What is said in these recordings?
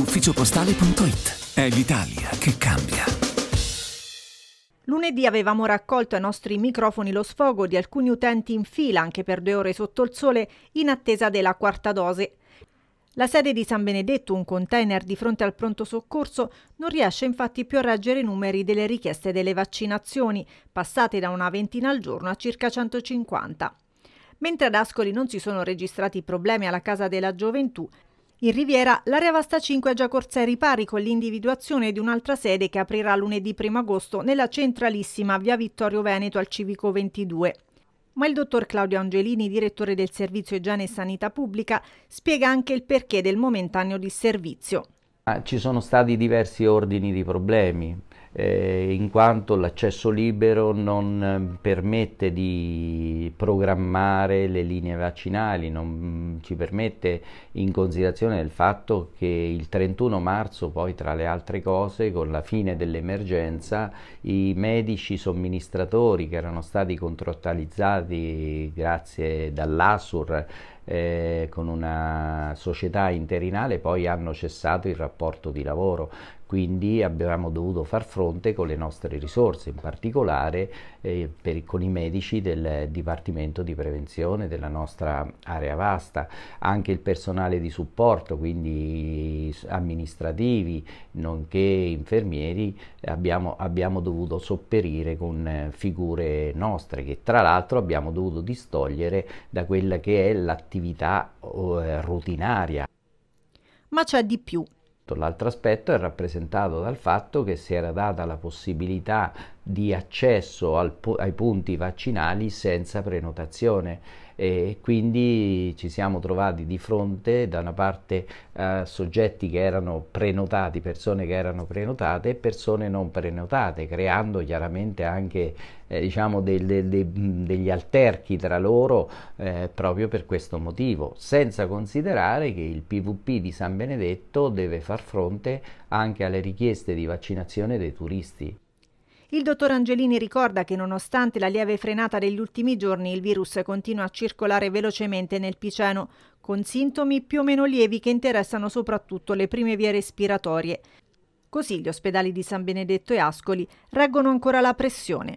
ufficiopostale.it. È l'Italia che cambia. Lunedì avevamo raccolto ai nostri microfoni lo sfogo di alcuni utenti in fila anche per due ore sotto il sole in attesa della quarta dose. La sede di San Benedetto, un container di fronte al pronto soccorso, non riesce infatti più a reggere i numeri delle richieste delle vaccinazioni, passate da una ventina al giorno a circa 150. Mentre ad Ascoli non si sono registrati problemi alla Casa della Gioventù, in Riviera, l'area Vasta 5 è già corsa ai ripari con l'individuazione di un'altra sede che aprirà lunedì 1 agosto nella centralissima via Vittorio Veneto al civico 22. Ma il dottor Claudio Angelini, direttore del Servizio Igiene e Sanità Pubblica, spiega anche il perché del momentaneo disservizio. Ah, ci sono stati diversi ordini di problemi eh, in quanto l'accesso libero non ehm, permette di programmare le linee vaccinali, non mm, ci permette in considerazione del fatto che il 31 marzo poi tra le altre cose con la fine dell'emergenza i medici somministratori che erano stati contrattualizzati grazie dall'ASUR eh, con una società interinale poi hanno cessato il rapporto di lavoro, quindi abbiamo dovuto far fronte con le nostre risorse, in particolare eh, per, con i medici del Dipartimento di Prevenzione della nostra area vasta, anche il personale di supporto, quindi amministrativi, nonché infermieri, abbiamo, abbiamo dovuto sopperire con figure nostre che tra l'altro abbiamo dovuto distogliere da quella che è l'attività attività eh, rutinaria. Ma c'è di più. L'altro aspetto è rappresentato dal fatto che si era data la possibilità di accesso po- ai punti vaccinali senza prenotazione e quindi ci siamo trovati di fronte da una parte a soggetti che erano prenotati, persone che erano prenotate e persone non prenotate, creando chiaramente anche eh, diciamo del, del, de, degli alterchi tra loro eh, proprio per questo motivo, senza considerare che il PVP di San Benedetto deve far fronte anche alle richieste di vaccinazione dei turisti. Il dottor Angelini ricorda che nonostante la lieve frenata degli ultimi giorni il virus continua a circolare velocemente nel Piceno, con sintomi più o meno lievi che interessano soprattutto le prime vie respiratorie. Così gli ospedali di San Benedetto e Ascoli reggono ancora la pressione.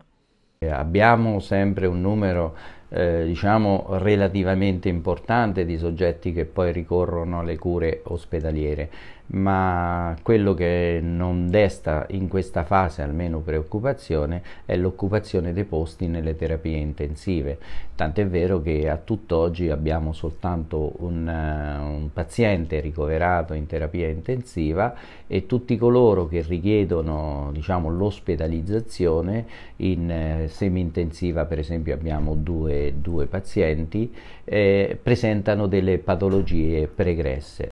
Abbiamo sempre un numero eh, diciamo relativamente importante di soggetti che poi ricorrono alle cure ospedaliere, ma quello che non desta in questa fase almeno preoccupazione è l'occupazione dei posti nelle terapie intensive, tant'è vero che a tutt'oggi abbiamo soltanto un, eh, un paziente ricoverato in terapia intensiva e tutti coloro che richiedono diciamo, l'ospedalizzazione in eh, semi-intensiva per esempio abbiamo due due pazienti eh, presentano delle patologie pregresse.